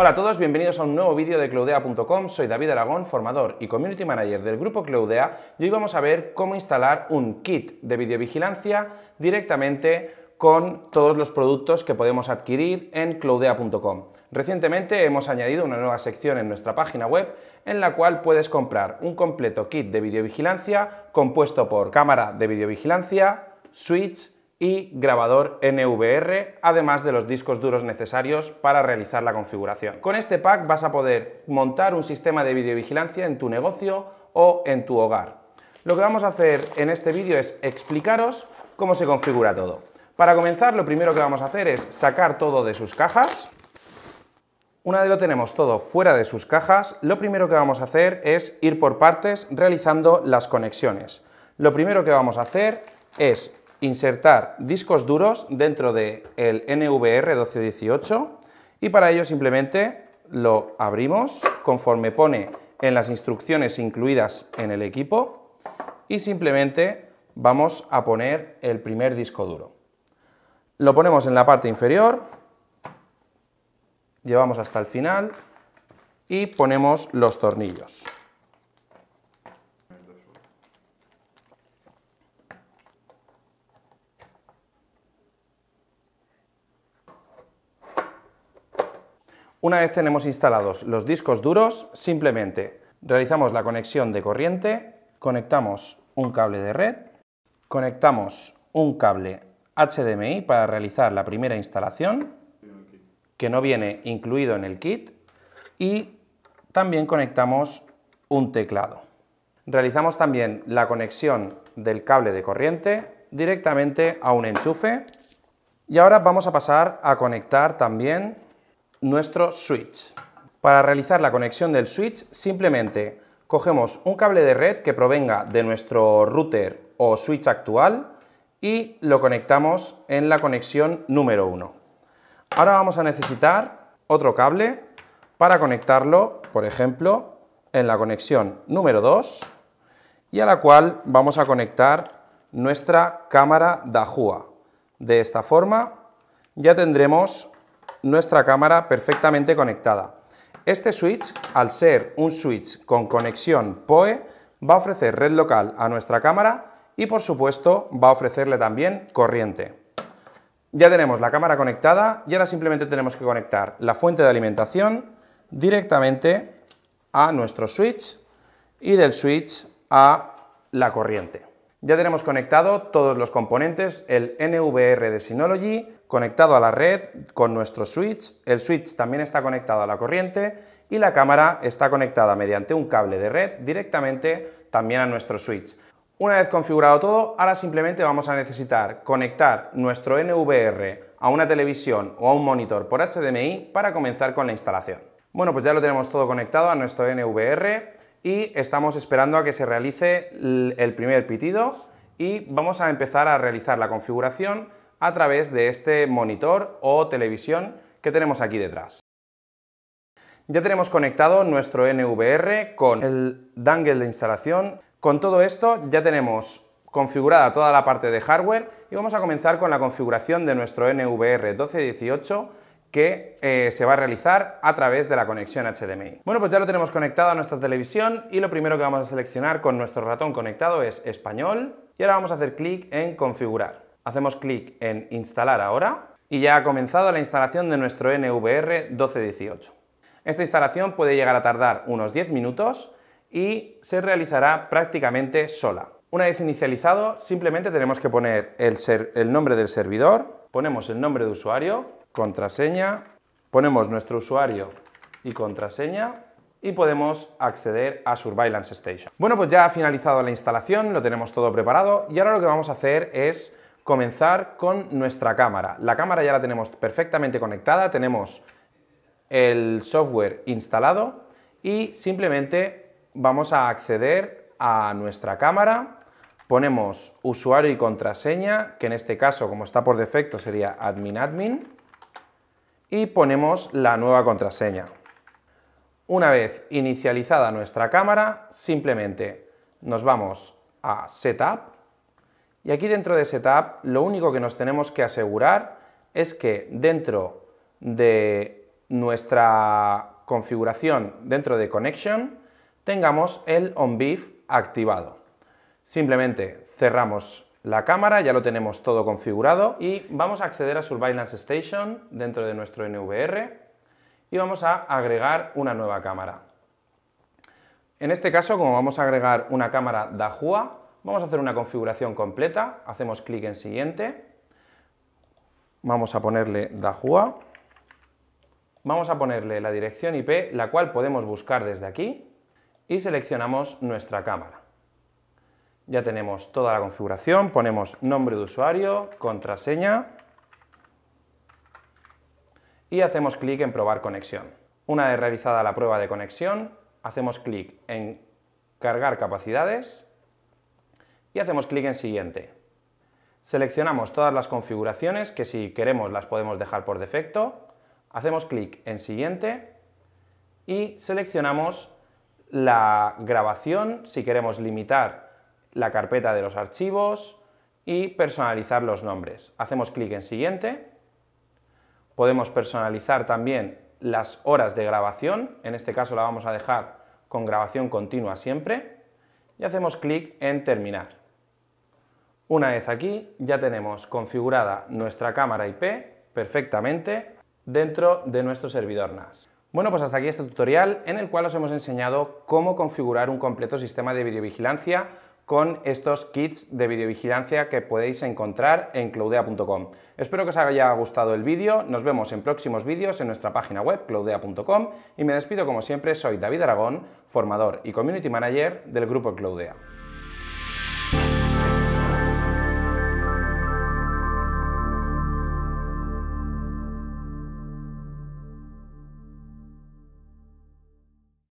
Hola a todos, bienvenidos a un nuevo vídeo de cloudea.com. Soy David Aragón, formador y community manager del grupo Cloudea y hoy vamos a ver cómo instalar un kit de videovigilancia directamente con todos los productos que podemos adquirir en cloudea.com. Recientemente hemos añadido una nueva sección en nuestra página web en la cual puedes comprar un completo kit de videovigilancia compuesto por cámara de videovigilancia, switch, y grabador NVR, además de los discos duros necesarios para realizar la configuración. Con este pack vas a poder montar un sistema de videovigilancia en tu negocio o en tu hogar. Lo que vamos a hacer en este vídeo es explicaros cómo se configura todo. Para comenzar, lo primero que vamos a hacer es sacar todo de sus cajas. Una vez lo tenemos todo fuera de sus cajas, lo primero que vamos a hacer es ir por partes realizando las conexiones. Lo primero que vamos a hacer es insertar discos duros dentro del el NVR 1218 y para ello simplemente lo abrimos conforme pone en las instrucciones incluidas en el equipo y simplemente vamos a poner el primer disco duro. Lo ponemos en la parte inferior, llevamos hasta el final y ponemos los tornillos. Una vez tenemos instalados los discos duros, simplemente realizamos la conexión de corriente, conectamos un cable de red, conectamos un cable HDMI para realizar la primera instalación, que no viene incluido en el kit, y también conectamos un teclado. Realizamos también la conexión del cable de corriente directamente a un enchufe y ahora vamos a pasar a conectar también nuestro switch. Para realizar la conexión del switch simplemente cogemos un cable de red que provenga de nuestro router o switch actual y lo conectamos en la conexión número 1. Ahora vamos a necesitar otro cable para conectarlo, por ejemplo, en la conexión número 2 y a la cual vamos a conectar nuestra cámara Dahua. De esta forma ya tendremos nuestra cámara perfectamente conectada. Este switch, al ser un switch con conexión PoE, va a ofrecer red local a nuestra cámara y por supuesto va a ofrecerle también corriente. Ya tenemos la cámara conectada y ahora simplemente tenemos que conectar la fuente de alimentación directamente a nuestro switch y del switch a la corriente. Ya tenemos conectado todos los componentes, el NVR de Synology, conectado a la red con nuestro switch, el switch también está conectado a la corriente y la cámara está conectada mediante un cable de red directamente también a nuestro switch. Una vez configurado todo, ahora simplemente vamos a necesitar conectar nuestro NVR a una televisión o a un monitor por HDMI para comenzar con la instalación. Bueno, pues ya lo tenemos todo conectado a nuestro NVR y estamos esperando a que se realice el primer pitido y vamos a empezar a realizar la configuración a través de este monitor o televisión que tenemos aquí detrás. Ya tenemos conectado nuestro NVR con el dangle de instalación. Con todo esto ya tenemos configurada toda la parte de hardware y vamos a comenzar con la configuración de nuestro NVR 1218 que eh, se va a realizar a través de la conexión HDMI. Bueno, pues ya lo tenemos conectado a nuestra televisión y lo primero que vamos a seleccionar con nuestro ratón conectado es español y ahora vamos a hacer clic en configurar. Hacemos clic en instalar ahora y ya ha comenzado la instalación de nuestro NVR 1218. Esta instalación puede llegar a tardar unos 10 minutos y se realizará prácticamente sola. Una vez inicializado, simplemente tenemos que poner el, el nombre del servidor, ponemos el nombre de usuario, contraseña, ponemos nuestro usuario y contraseña y podemos acceder a Surveillance Station. Bueno, pues ya ha finalizado la instalación, lo tenemos todo preparado y ahora lo que vamos a hacer es comenzar con nuestra cámara. La cámara ya la tenemos perfectamente conectada, tenemos el software instalado y simplemente vamos a acceder a nuestra cámara, ponemos usuario y contraseña, que en este caso, como está por defecto, sería admin admin, y ponemos la nueva contraseña. Una vez inicializada nuestra cámara, simplemente nos vamos a Setup y aquí dentro de Setup lo único que nos tenemos que asegurar es que dentro de nuestra configuración, dentro de Connection, tengamos el OnBeef activado. Simplemente cerramos la cámara, ya lo tenemos todo configurado y vamos a acceder a Surveillance Station dentro de nuestro NVR y vamos a agregar una nueva cámara. En este caso, como vamos a agregar una cámara Dahua, vamos a hacer una configuración completa, hacemos clic en siguiente, vamos a ponerle Dahua, vamos a ponerle la dirección IP, la cual podemos buscar desde aquí, y seleccionamos nuestra cámara. Ya tenemos toda la configuración, ponemos nombre de usuario, contraseña y hacemos clic en probar conexión. Una vez realizada la prueba de conexión, hacemos clic en cargar capacidades y hacemos clic en siguiente. Seleccionamos todas las configuraciones que si queremos las podemos dejar por defecto, hacemos clic en siguiente y seleccionamos la grabación si queremos limitar la carpeta de los archivos y personalizar los nombres. Hacemos clic en siguiente. Podemos personalizar también las horas de grabación, en este caso la vamos a dejar con grabación continua siempre, y hacemos clic en terminar. Una vez aquí ya tenemos configurada nuestra cámara IP perfectamente dentro de nuestro servidor NAS. Bueno, pues hasta aquí este tutorial en el cual os hemos enseñado cómo configurar un completo sistema de videovigilancia con estos kits de videovigilancia que podéis encontrar en claudea.com. Espero que os haya gustado el vídeo, nos vemos en próximos vídeos en nuestra página web claudea.com y me despido como siempre, soy David Aragón, formador y community manager del grupo Claudea.